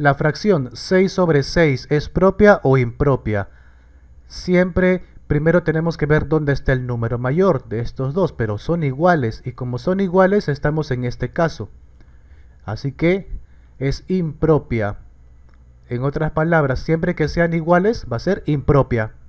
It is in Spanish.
La fracción 6 sobre 6 es propia o impropia. Siempre primero tenemos que ver dónde está el número mayor de estos dos, pero son iguales y como son iguales estamos en este caso. Así que es impropia. En otras palabras, siempre que sean iguales va a ser impropia.